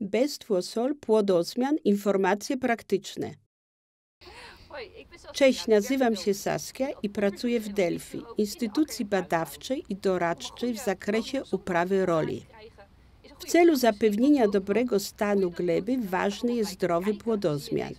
Bestwo Sol, Płodozmian, Informacje Praktyczne. Cześć, nazywam się Saskia i pracuję w Delphi, instytucji badawczej i doradczej w zakresie uprawy roli. W celu zapewnienia dobrego stanu gleby ważny jest zdrowy płodozmian.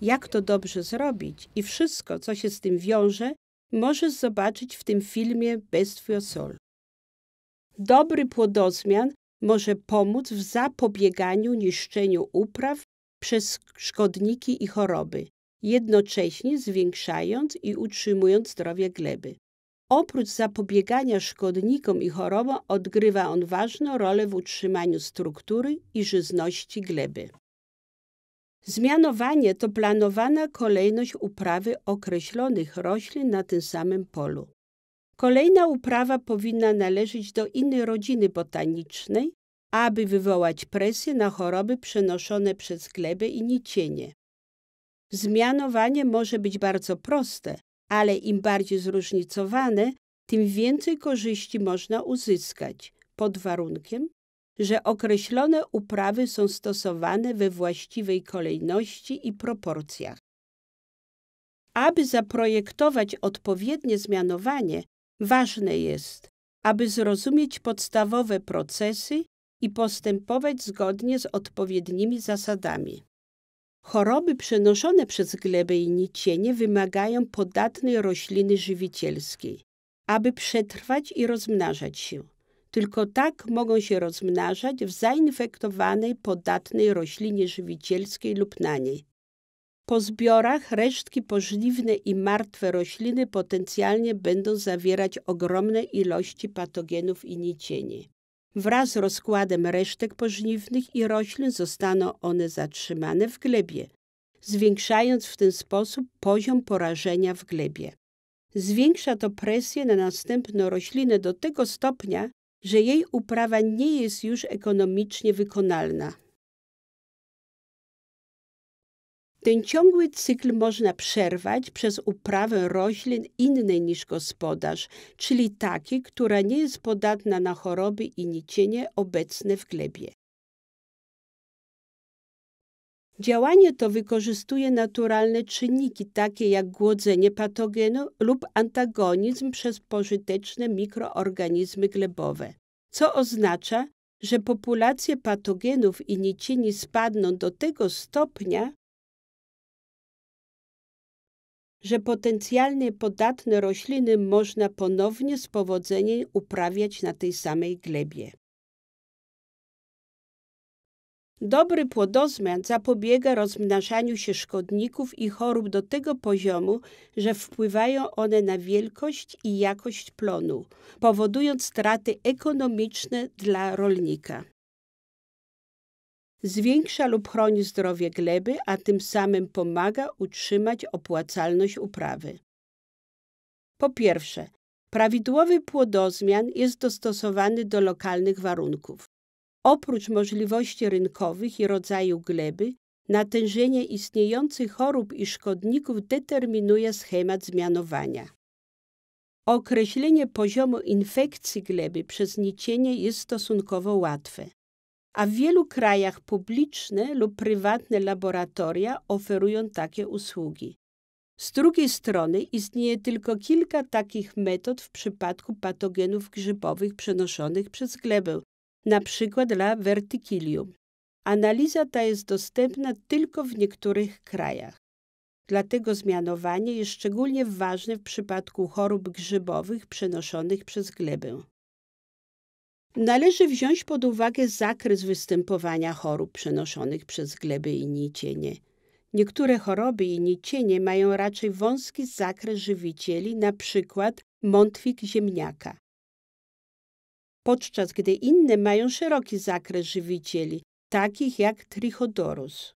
Jak to dobrze zrobić i wszystko, co się z tym wiąże, możesz zobaczyć w tym filmie Bestwio Sol. Dobry płodozmian może pomóc w zapobieganiu niszczeniu upraw przez szkodniki i choroby, jednocześnie zwiększając i utrzymując zdrowie gleby. Oprócz zapobiegania szkodnikom i chorobom odgrywa on ważną rolę w utrzymaniu struktury i żyzności gleby. Zmianowanie to planowana kolejność uprawy określonych roślin na tym samym polu. Kolejna uprawa powinna należeć do innej rodziny botanicznej, aby wywołać presję na choroby przenoszone przez glebę i nicienie. Zmianowanie może być bardzo proste, ale im bardziej zróżnicowane, tym więcej korzyści można uzyskać, pod warunkiem, że określone uprawy są stosowane we właściwej kolejności i proporcjach. Aby zaprojektować odpowiednie zmianowanie, Ważne jest, aby zrozumieć podstawowe procesy i postępować zgodnie z odpowiednimi zasadami. Choroby przenoszone przez glebę i nicienie wymagają podatnej rośliny żywicielskiej, aby przetrwać i rozmnażać się. Tylko tak mogą się rozmnażać w zainfektowanej, podatnej roślinie żywicielskiej lub na niej. Po zbiorach resztki pożliwne i martwe rośliny potencjalnie będą zawierać ogromne ilości patogenów i nicieni. Wraz z rozkładem resztek pożliwnych i roślin zostaną one zatrzymane w glebie, zwiększając w ten sposób poziom porażenia w glebie. Zwiększa to presję na następną roślinę do tego stopnia, że jej uprawa nie jest już ekonomicznie wykonalna. Ten ciągły cykl można przerwać przez uprawę roślin innej niż gospodarz, czyli takiej, która nie jest podatna na choroby i nicienie obecne w glebie. Działanie to wykorzystuje naturalne czynniki, takie jak głodzenie patogenu lub antagonizm przez pożyteczne mikroorganizmy glebowe, co oznacza, że populacje patogenów i nicieni spadną do tego stopnia, że potencjalnie podatne rośliny można ponownie z powodzeniem uprawiać na tej samej glebie. Dobry płodozmian zapobiega rozmnażaniu się szkodników i chorób do tego poziomu, że wpływają one na wielkość i jakość plonu, powodując straty ekonomiczne dla rolnika zwiększa lub chroni zdrowie gleby, a tym samym pomaga utrzymać opłacalność uprawy. Po pierwsze, prawidłowy płodozmian jest dostosowany do lokalnych warunków. Oprócz możliwości rynkowych i rodzaju gleby, natężenie istniejących chorób i szkodników determinuje schemat zmianowania. Określenie poziomu infekcji gleby przez nicienie jest stosunkowo łatwe a w wielu krajach publiczne lub prywatne laboratoria oferują takie usługi. Z drugiej strony istnieje tylko kilka takich metod w przypadku patogenów grzybowych przenoszonych przez glebę, np. dla verticillium. Analiza ta jest dostępna tylko w niektórych krajach. Dlatego zmianowanie jest szczególnie ważne w przypadku chorób grzybowych przenoszonych przez glebę. Należy wziąć pod uwagę zakres występowania chorób przenoszonych przez gleby i nicienie. Niektóre choroby i nicienie mają raczej wąski zakres żywicieli, np. mątwik ziemniaka. Podczas gdy inne mają szeroki zakres żywicieli, takich jak trichodorus.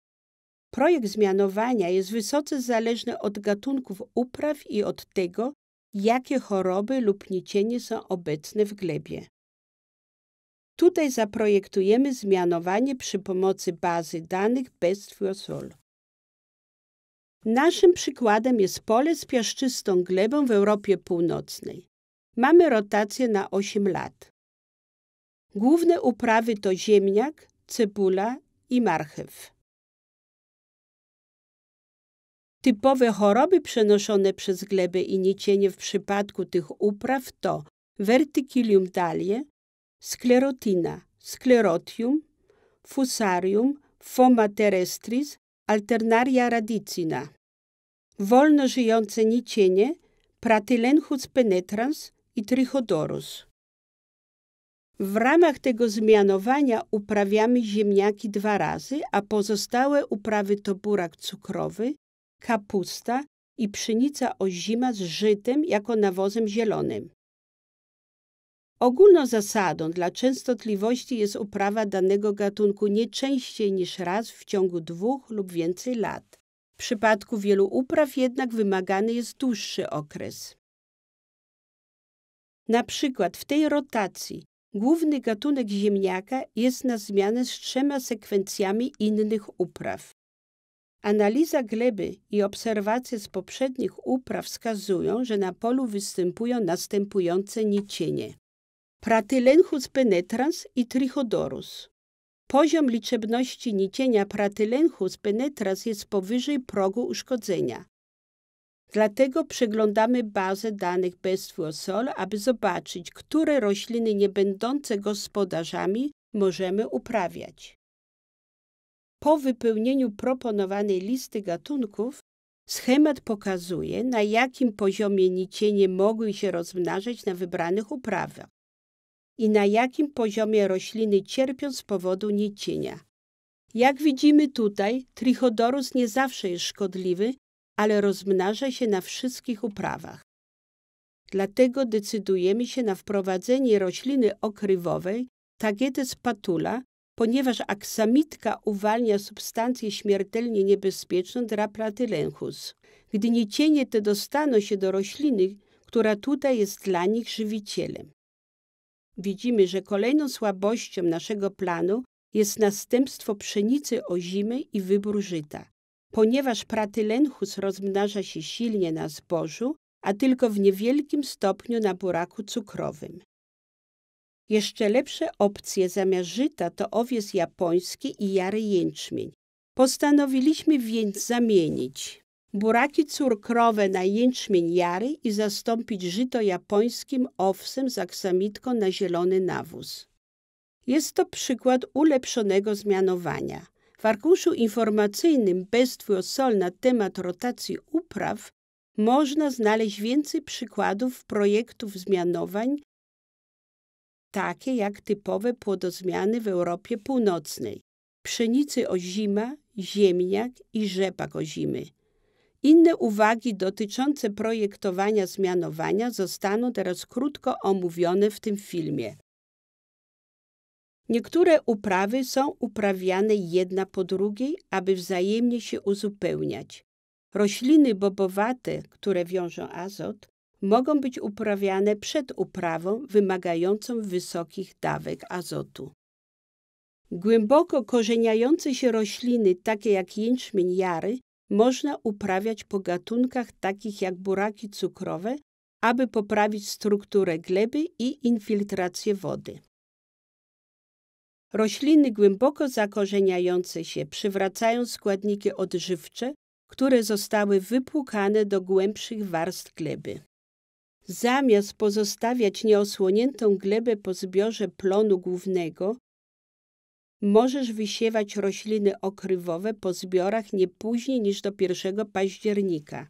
Projekt zmianowania jest wysoce zależny od gatunków upraw i od tego, jakie choroby lub nicienie są obecne w glebie. Tutaj zaprojektujemy zmianowanie przy pomocy bazy danych bez Fiosol. Naszym przykładem jest pole z piaszczystą glebą w Europie Północnej. Mamy rotację na 8 lat. Główne uprawy to ziemniak, cebula i marchew. Typowe choroby przenoszone przez glebę i niecienie w przypadku tych upraw to verticillium dalie, sclerotina, sclerotium, fusarium, foma terrestris, alternaria radicina. Wolno żyjące nicienie, pratylenchus penetrans i trichodorus. W ramach tego zmianowania uprawiamy ziemniaki dwa razy, a pozostałe uprawy to burak cukrowy, kapusta i pszenica zima z żytem jako nawozem zielonym. Ogólną zasadą dla częstotliwości jest uprawa danego gatunku nie częściej niż raz w ciągu dwóch lub więcej lat. W przypadku wielu upraw jednak wymagany jest dłuższy okres. Na przykład w tej rotacji główny gatunek ziemniaka jest na zmianę z trzema sekwencjami innych upraw. Analiza gleby i obserwacje z poprzednich upraw wskazują, że na polu występują następujące nicienie pratylenchus penetrans i trichodorus. Poziom liczebności nicienia pratylenchus penetrans jest powyżej progu uszkodzenia. Dlatego przeglądamy bazę danych Bestwio aby zobaczyć, które rośliny niebędące gospodarzami możemy uprawiać. Po wypełnieniu proponowanej listy gatunków schemat pokazuje, na jakim poziomie nicienie mogły się rozmnażać na wybranych uprawach i na jakim poziomie rośliny cierpią z powodu niecienia. Jak widzimy tutaj, trichodorus nie zawsze jest szkodliwy, ale rozmnaża się na wszystkich uprawach. Dlatego decydujemy się na wprowadzenie rośliny okrywowej Tagetes patula, ponieważ aksamitka uwalnia substancję śmiertelnie niebezpieczną Draplatilenchus. Gdy niecienie te dostaną się do rośliny, która tutaj jest dla nich żywicielem widzimy, że kolejną słabością naszego planu jest następstwo pszenicy o zimy i wybór żyta. Ponieważ pratylenchus rozmnaża się silnie na zbożu, a tylko w niewielkim stopniu na buraku cukrowym. Jeszcze lepsze opcje zamiast żyta to owiec japoński i jary jęczmień. Postanowiliśmy więc zamienić buraki córkrowe na jęczmień jary i zastąpić żyto japońskim owsem z aksamitką na zielony nawóz. Jest to przykład ulepszonego zmianowania. W arkuszu informacyjnym Bestwój Sol na temat rotacji upraw można znaleźć więcej przykładów projektów zmianowań, takie jak typowe płodozmiany w Europie Północnej. Pszenicy o zima, ziemniak i rzepak zimy. Inne uwagi dotyczące projektowania zmianowania zostaną teraz krótko omówione w tym filmie. Niektóre uprawy są uprawiane jedna po drugiej, aby wzajemnie się uzupełniać. Rośliny bobowate, które wiążą azot, mogą być uprawiane przed uprawą wymagającą wysokich dawek azotu. Głęboko korzeniające się rośliny, takie jak jęczmień jary, można uprawiać po gatunkach takich jak buraki cukrowe, aby poprawić strukturę gleby i infiltrację wody. Rośliny głęboko zakorzeniające się przywracają składniki odżywcze, które zostały wypłukane do głębszych warstw gleby. Zamiast pozostawiać nieosłoniętą glebę po zbiorze plonu głównego, Możesz wysiewać rośliny okrywowe po zbiorach nie później niż do 1 października.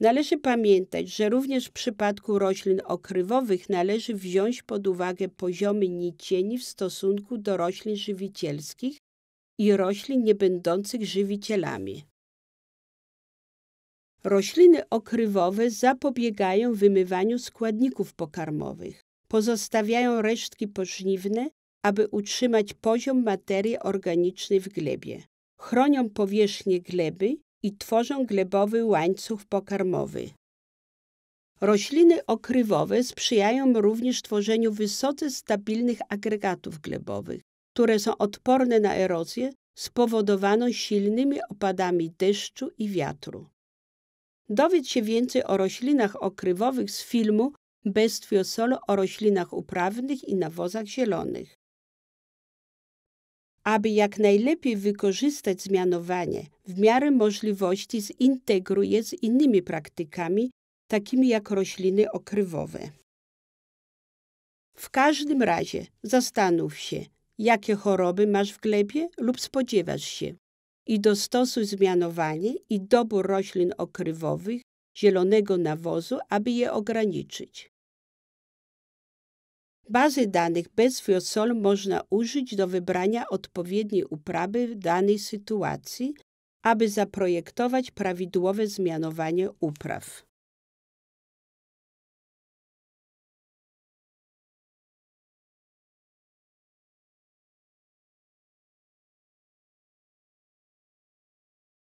Należy pamiętać, że również w przypadku roślin okrywowych należy wziąć pod uwagę poziomy nicieni w stosunku do roślin żywicielskich i roślin niebędących żywicielami. Rośliny okrywowe zapobiegają wymywaniu składników pokarmowych, pozostawiają resztki pożniwne aby utrzymać poziom materii organicznej w glebie. Chronią powierzchnię gleby i tworzą glebowy łańcuch pokarmowy. Rośliny okrywowe sprzyjają również tworzeniu wysoce stabilnych agregatów glebowych, które są odporne na erozję spowodowaną silnymi opadami deszczu i wiatru. Dowiedz się więcej o roślinach okrywowych z filmu Bestwio Solo o roślinach uprawnych i nawozach zielonych. Aby jak najlepiej wykorzystać zmianowanie, w miarę możliwości zintegruje z innymi praktykami, takimi jak rośliny okrywowe. W każdym razie zastanów się, jakie choroby masz w glebie lub spodziewasz się i dostosuj zmianowanie i dobór roślin okrywowych, zielonego nawozu, aby je ograniczyć. Bazy danych bez wiosol można użyć do wybrania odpowiedniej uprawy w danej sytuacji, aby zaprojektować prawidłowe zmianowanie upraw.